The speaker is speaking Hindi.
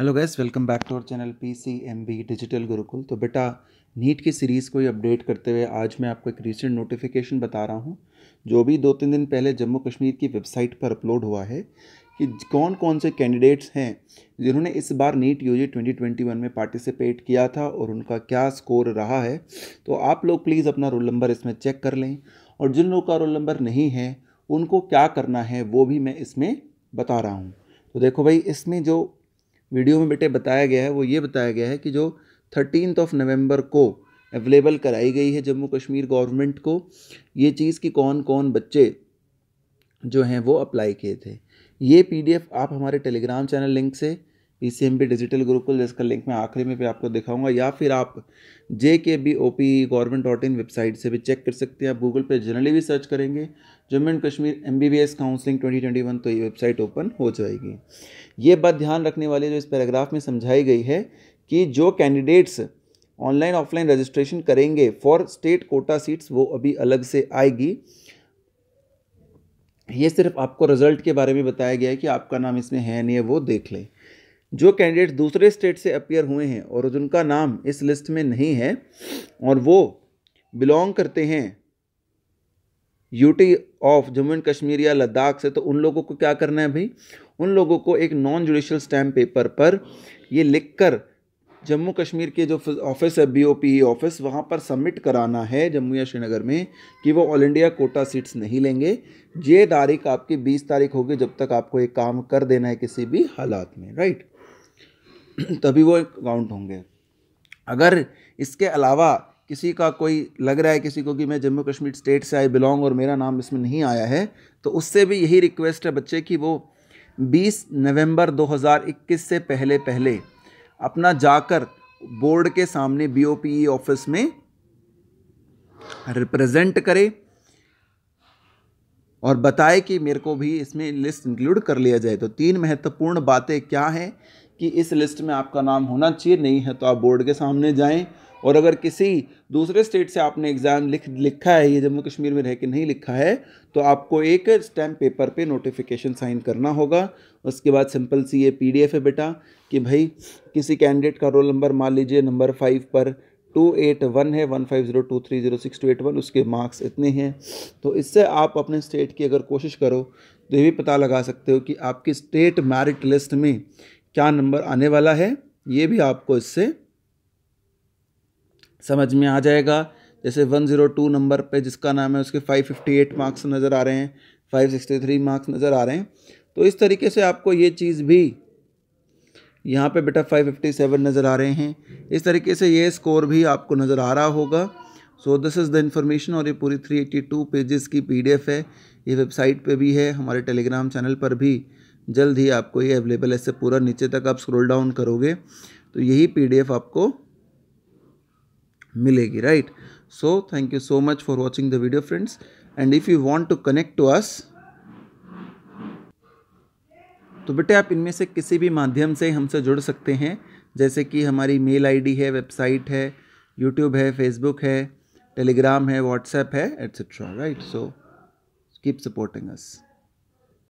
hello guys welcome back to our channel P C M B digital Gurukul तो बेटा नीट की सीरीज़ को ही अपडेट करते हुए आज मैं आपको एक रिसेंट नोटिफिकेशन बता रहा हूँ जो भी दो तीन दिन पहले जम्मू कश्मीर की वेबसाइट पर अपलोड हुआ है कि कौन कौन से कैंडिडेट्स हैं जिन्होंने इस बार नीट यूजी वन में पार्टिसिपेट किया था और उनका क्या स्कोर रहा है तो आप लोग प्लीज़ अपना रोल नंबर इसमें चेक कर लें और जिन लोगों का रोल नंबर नहीं है उनको क्या करना है वो भी मैं इसमें बता रहा हूँ तो देखो भाई इसमें जो वीडियो में बेटे बताया गया है वो ये बताया गया है कि जो थर्टीन ऑफ नवंबर को अवेलेबल कराई गई है जम्मू कश्मीर गवर्नमेंट को ये चीज़ कि कौन कौन बच्चे जो हैं वो अप्लाई किए थे ये पीडीएफ आप हमारे टेलीग्राम चैनल लिंक से E C M B digital Gurukul जिसका लिंक मैं आखिरी में भी आपको दिखाऊंगा या फिर आप J K B O P government dot in website से भी चेक कर सकते हैं आप गूगल पे जनरली भी सर्च करेंगे Jammu and Kashmir M B B S counselling twenty twenty one तो ये वेबसाइट ओपन हो जाएगी ये बात ध्यान रखने वाले जो इस पैराग्राफ में समझाई गई है कि जो कैंडिडेट्स ऑनलाइन ऑफलाइन रजिस्ट्रेशन करेंगे फॉर स्टेट कोटा सीट्स वो अभी अलग से आएगी ये सिर्फ आपको रिजल्ट के बारे में बताया गया है कि आपका नाम इसमें है नहीं है वो देख लें जो कैंडिडेट्स दूसरे स्टेट से अपियर हुए हैं और उनका नाम इस लिस्ट में नहीं है और वो बिलोंग करते हैं UT of Jammu and Kashmir या लद्दाख से तो उन लोगों को क्या करना है भाई उन लोगों को एक नॉन जुडिशल स्टैम्प पेपर पर ये लिखकर जम्मू कश्मीर के जो ऑफिस है बी ओ पी ऑफिस वहाँ पर सबमिट कराना है जम्मू या श्रीनगर में कि वो ऑल इंडिया कोटा सीट्स नहीं लेंगे ये तारीख आपकी बीस तारीख होगी जब तक आपको ये काम कर देना है किसी भी हालात में राइट तभी वो काउंट होंगे अगर इसके अलावा किसी का कोई लग रहा है किसी को कि मैं जम्मू कश्मीर स्टेट से आई बिलोंग और मेरा नाम इसमें नहीं आया है तो उससे भी यही रिक्वेस्ट है बच्चे की वो 20 नवंबर 2021 से पहले पहले अपना जाकर बोर्ड के सामने बीओपीई ऑफिस e में रिप्रेजेंट करे और बताए कि मेरे को भी इसमें लिस्ट इंक्लूड कर लिया जाए तो तीन महत्वपूर्ण बातें क्या हैं कि इस लिस्ट में आपका नाम होना चाहिए नहीं है तो आप बोर्ड के सामने जाएं और अगर किसी दूसरे स्टेट से आपने एग्ज़ाम लिख लिखा है ये जम्मू कश्मीर में रह के नहीं लिखा है तो आपको एक स्टैम्प पेपर पे नोटिफिकेशन साइन करना होगा उसके बाद सिंपल सी ये पीडीएफ है बेटा कि भाई किसी कैंडिडेट का रोल नंबर मान लीजिए नंबर फाइव पर टू एट वन है one five zero two three zero six two eight one उसके मार्क्स इतने हैं तो इससे आप अपने स्टेट की अगर कोशिश करो तो ये भी पता लगा सकते हो कि आपकी स्टेट मैरिट लिस्ट में क्या नंबर आने वाला है ये भी आपको इससे समझ में आ जाएगा जैसे 102 नंबर पे जिसका नाम है उसके 558 मार्क्स नज़र आ रहे हैं 563 मार्क्स नज़र आ रहे हैं तो इस तरीके से आपको ये चीज़ भी यहाँ पे बेटा 557 नज़र आ रहे हैं इस तरीके से ये स्कोर भी आपको नज़र आ रहा होगा so this is the information और ये पूरी 382 पेजेस की पीडीएफ है ये वेबसाइट पे भी है हमारे टेलीग्राम चैनल पर भी जल्द ही आपको ये अवेलेबल ऐसे पूरा नीचे तक आप स्क्रोल डाउन करोगे तो यही पीडीएफ आपको मिलेगी right so thank you so much for watching the video friends and if you want to connect to us तो बेटे आप इनमें से किसी भी माध्यम से हमसे जुड़ सकते हैं जैसे कि हमारी मेल आईडी है वेबसाइट है यूट्यूब है फेसबुक है टेलीग्राम है व्हाट्सएप है etcetera right so keep supporting अस